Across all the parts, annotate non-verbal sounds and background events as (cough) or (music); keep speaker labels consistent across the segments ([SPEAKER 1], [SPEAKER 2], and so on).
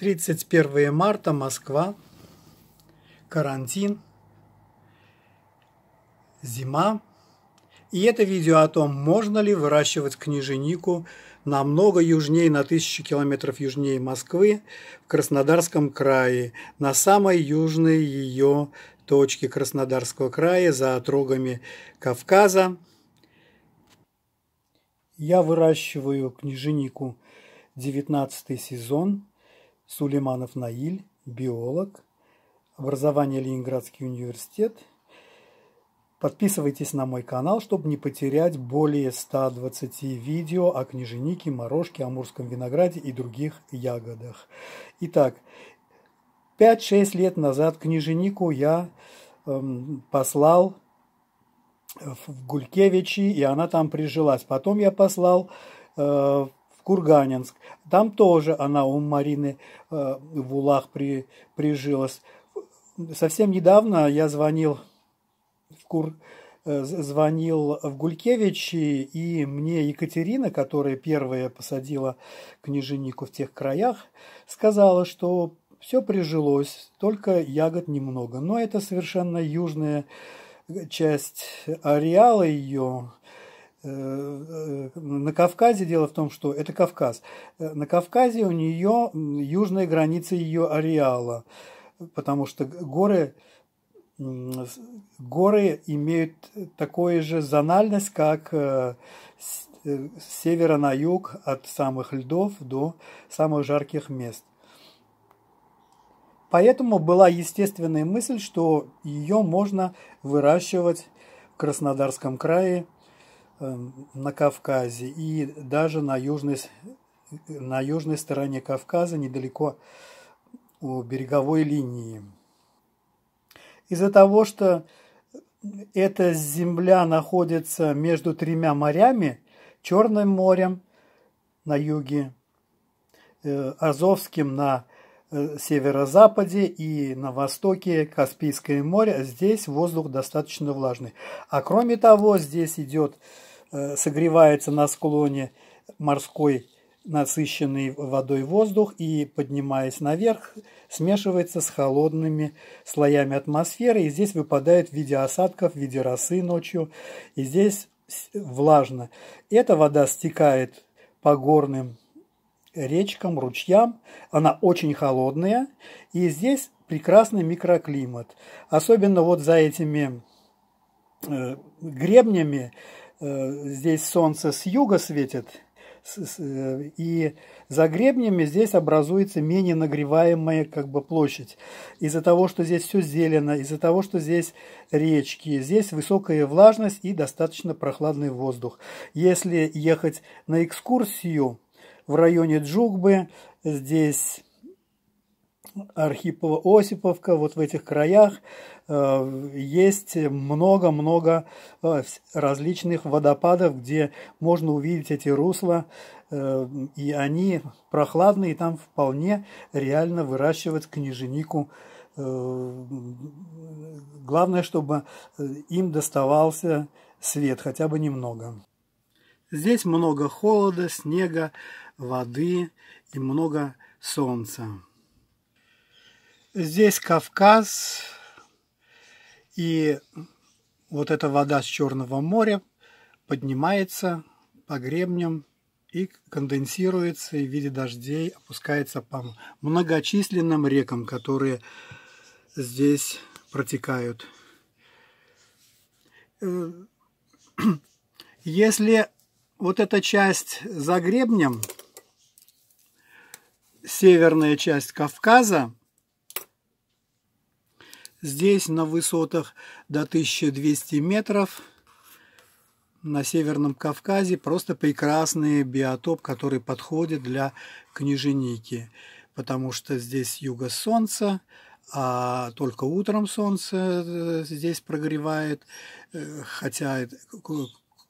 [SPEAKER 1] 31 марта, Москва, карантин, зима. И это видео о том, можно ли выращивать книженику намного южнее, на тысячи километров южнее Москвы, в Краснодарском крае, на самой южной ее точке Краснодарского края, за отрогами Кавказа. Я выращиваю книженику 19 сезон – Сулейманов Наиль, биолог, образование Ленинградский университет. Подписывайтесь на мой канал, чтобы не потерять более 120 видео о княженике, морожке, амурском винограде и других ягодах. Итак, 5-6 лет назад княженику я эм, послал в Гулькевичи, и она там прижилась. Потом я послал э, в Курганинск. Там тоже она у Марины э, в Улах при, прижилась. Совсем недавно я звонил в Кур, э, звонил в Гулькевичи, и мне Екатерина, которая первая посадила княженику в тех краях, сказала, что все прижилось, только ягод немного. Но это совершенно южная э, часть ареала ее, Э, э, на Кавказе дело в том, что это Кавказ. Э, на Кавказе у нее южная граница ее ареала, потому что горы, горы имеют такую же зональность, как с севера на юг от самых льдов до самых жарких мест. Поэтому была естественная мысль, что ее можно выращивать в Краснодарском крае – Эм, на Кавказе и даже на южной, на южной стороне Кавказа, недалеко у береговой линии. Из-за того, что эта земля находится между тремя морями, Черным морем на юге, э, Азовским на э, северо-западе и на востоке Каспийское море. А здесь воздух достаточно влажный. А кроме того, здесь идет Э, согревается на склоне морской насыщенный водой воздух и, поднимаясь наверх, смешивается с холодными слоями атмосферы, и здесь выпадает в виде осадков, в виде росы ночью, и здесь влажно. Эта вода стекает по горным речкам, ручьям. Она очень холодная, и здесь прекрасный микроклимат. Особенно вот за этими э, гребнями Э, здесь солнце с юга светит, э, и за гребнями здесь образуется менее нагреваемая как бы площадь. Из-за того, что здесь все зелено, из-за того, что здесь речки, здесь высокая влажность и достаточно прохладный воздух. Если ехать на экскурсию в районе Джугбы, здесь Архипова-Осиповка, вот в этих краях э, есть много-много э, различных водопадов, где можно увидеть эти русла, э, и они прохладные, и там вполне реально выращивать княженику. Главное, чтобы им доставался свет, хотя бы немного. Здесь много холода, снега, воды и много солнца. Здесь Кавказ и вот эта вода с Черного моря поднимается по гребням и конденсируется и в виде дождей опускается по многочисленным рекам, которые здесь протекают. Э, (clears throat) если вот эта часть за гребнем, северная часть Кавказа, Здесь на высотах до 1200 метров на Северном Кавказе просто прекрасный биотоп, который подходит для княженики, потому что здесь юго солнца, а только утром солнце э, здесь прогревает, э, хотя э,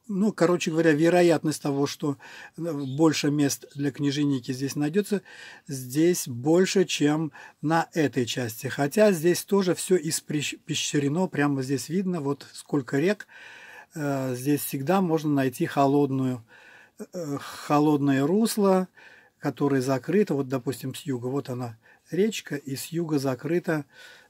[SPEAKER 1] ну, короче говоря, вероятность того, что э, больше мест для книженики здесь найдется, здесь больше, чем на этой части. Хотя здесь тоже все испещрено, прямо здесь видно, вот сколько рек. Э, здесь всегда можно найти холодную, э, холодное русло, которое закрыто, вот, допустим, с юга, вот она речка, и с юга закрыта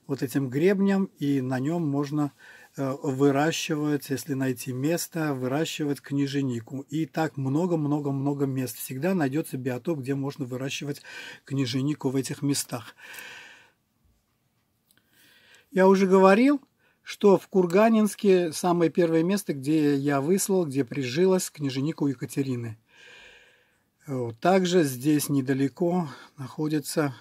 [SPEAKER 1] вот этим гребнем, и на нем можно Э, выращивать, если найти место, выращивать книженику. И так много-много-много мест. Всегда найдется биотоп, где можно выращивать книженику в этих местах. Я уже говорил, что в Курганинске самое первое место, где я выслал, где прижилась книженику Екатерины. Также здесь недалеко находится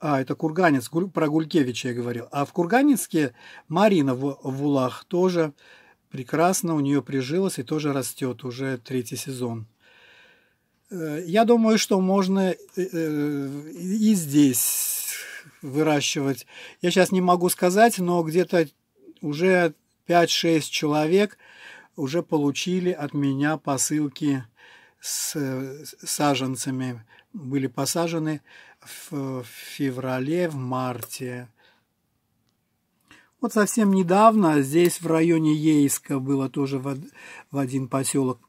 [SPEAKER 1] а, это Курганец, про Гулькевича я говорил. А в Курганинске Марина в, в Улах тоже прекрасно у нее прижилась и тоже растет уже третий сезон. Э, я думаю, что можно э, э, и здесь выращивать. Я сейчас не могу сказать, но где-то уже 5-6 человек уже получили от меня посылки с саженцами, были посажены в феврале, в марте. Вот совсем недавно здесь в районе Ейска было тоже в один поселок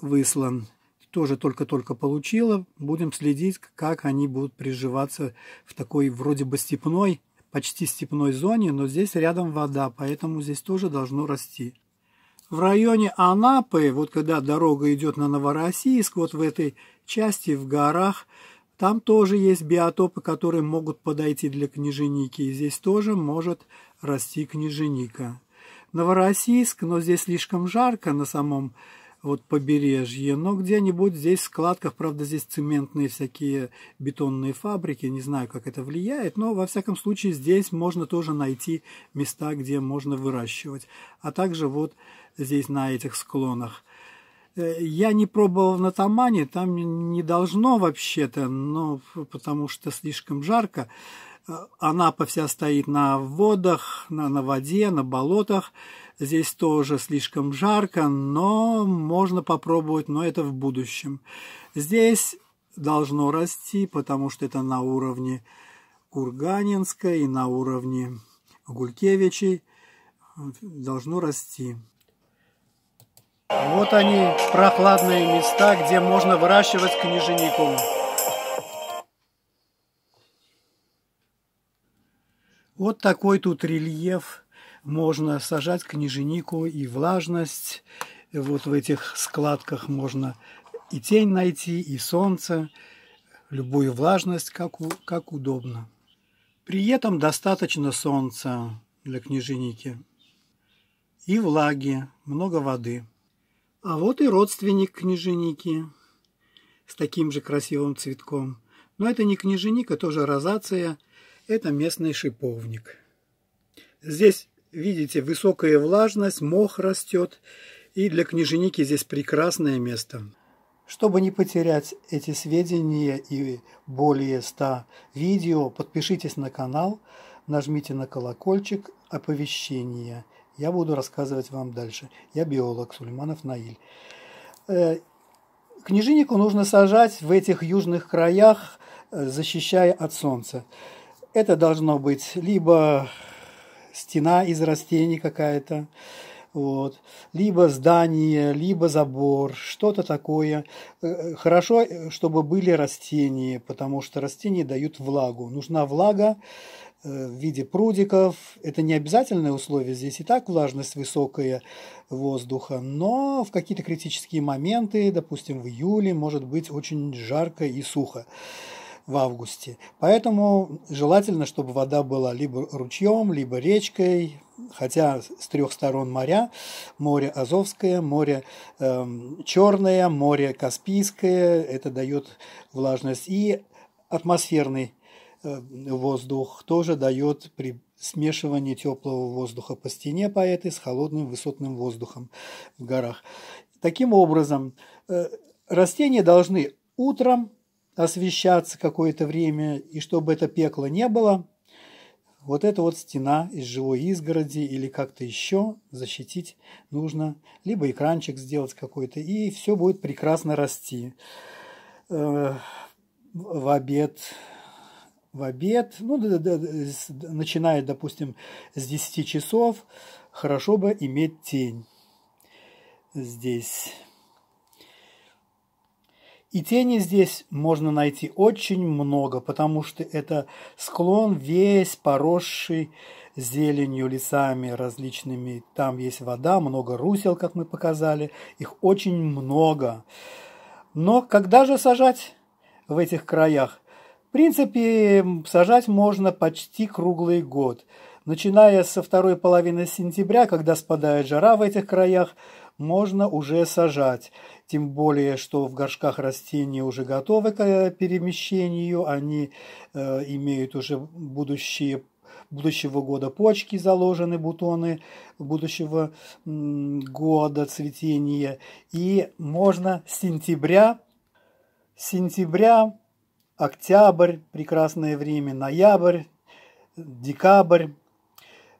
[SPEAKER 1] выслан. Тоже только-только получила. Будем следить, как они будут приживаться в такой вроде бы степной, почти степной зоне, но здесь рядом вода, поэтому здесь тоже должно расти. В районе Анапы, вот когда дорога идет на Новороссийск, вот в этой части, в горах, там тоже есть биотопы, которые могут подойти для княженики, и здесь тоже может расти княженика. Новороссийск, но здесь слишком жарко на самом вот побережье, но где-нибудь здесь в складках, правда, здесь цементные всякие бетонные фабрики, не знаю, как это влияет, но, во всяком случае, здесь можно тоже найти места, где можно выращивать, а также вот здесь на этих склонах. Э, я не пробовал на Тамане, там не должно вообще-то, но потому что слишком жарко. Анапа э, вся стоит на водах, на, на воде, на болотах. Здесь тоже слишком жарко, но можно попробовать, но это в будущем. Здесь должно расти, потому что это на уровне Курганинской и на уровне Гулькевичей э, должно расти. Вот они, прохладные места, где можно выращивать книженику. Вот такой тут рельеф. Можно сажать книженику и влажность. Вот в этих складках можно и тень найти, и солнце, любую влажность, как, у, как удобно. При этом достаточно солнца для книженики и влаги, много воды. А вот и родственник княженики с таким же красивым цветком. Но это не княженика, тоже розация, это местный шиповник. Здесь, видите, высокая влажность, мох растет, и для княженики здесь прекрасное место. Чтобы не потерять эти сведения и более 100 видео, подпишитесь на канал, нажмите на колокольчик оповещения – я буду рассказывать вам дальше. Я биолог Сулейманов Наиль. Э, Книжнику нужно сажать в этих южных краях, э, защищая от солнца. Это должно быть либо стена из растений какая-то, вот, либо здание, либо забор, что-то такое. Э, хорошо, чтобы были растения, потому что растения дают влагу. Нужна влага, Э, в виде прудиков. Это не обязательное условие, здесь и так влажность высокая воздуха, но в какие-то критические моменты, допустим, в июле может быть очень жарко и сухо в августе. Поэтому желательно, чтобы вода была либо ручьем, либо речкой, хотя с трех сторон моря, море Азовское, море э, эм, Черное, море Каспийское, это дает влажность и атмосферный Э, воздух тоже дает при смешивании теплого воздуха по стене по этой с холодным высотным воздухом в горах. Таким образом, э, растения должны утром освещаться какое-то время, и чтобы это пекло не было, вот эта вот стена из живой изгороди или как-то еще защитить нужно, либо экранчик сделать какой-то, и все будет прекрасно расти. Э, в обед в обед, ну, начиная, допустим, с 10 часов, хорошо бы иметь тень здесь. И тени здесь можно найти очень много, потому что это склон весь поросший зеленью, лесами различными. Там есть вода, много русел, как мы показали. Их очень много. Но когда же сажать в этих краях? принципе, сажать можно почти круглый год. Начиная со второй половины сентября, когда спадает жара в этих краях, можно уже сажать. Тем более, что в горшках растения уже готовы к э, перемещению, они э, имеют уже будущие будущего года почки заложены, бутоны будущего года цветения. И можно с сентября, с сентября октябрь – прекрасное время, ноябрь, декабрь.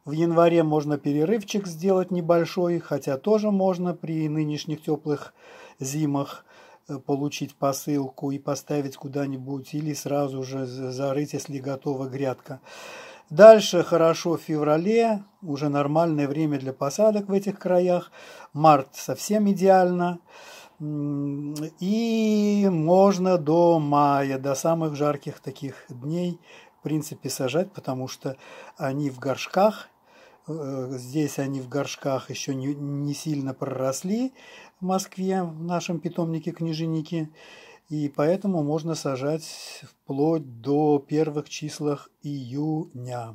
[SPEAKER 1] В январе можно перерывчик сделать небольшой, хотя тоже можно при нынешних теплых зимах э, получить посылку и поставить куда-нибудь, или сразу же зарыть, если готова грядка. Дальше хорошо в феврале, уже нормальное время для посадок в этих краях. Март совсем идеально. И можно до мая, до самых жарких таких дней, в принципе, сажать, потому что они в горшках. Э, здесь они в горшках еще не, сильно проросли в Москве, в нашем питомнике-книженике. И поэтому можно сажать вплоть до первых числах июня.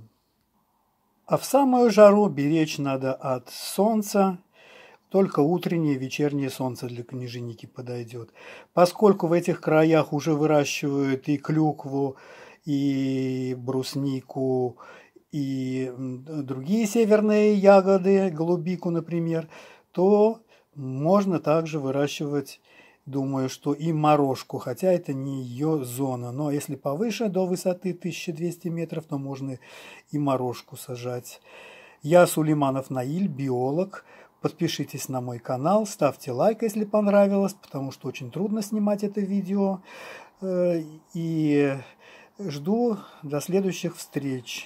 [SPEAKER 1] А в самую жару беречь надо от солнца только утреннее и вечернее солнце для княженики подойдет. Поскольку в этих краях уже выращивают и клюкву, и бруснику, и другие северные ягоды, голубику, например, то можно также выращивать, думаю, что и морожку, хотя это не ее зона. Но если повыше, до высоты 1200 метров, то можно и морожку сажать. Я Сулейманов Наиль, биолог, Подпишитесь на мой канал, ставьте лайк, если понравилось, потому что очень трудно снимать это видео. Э, и жду до следующих встреч.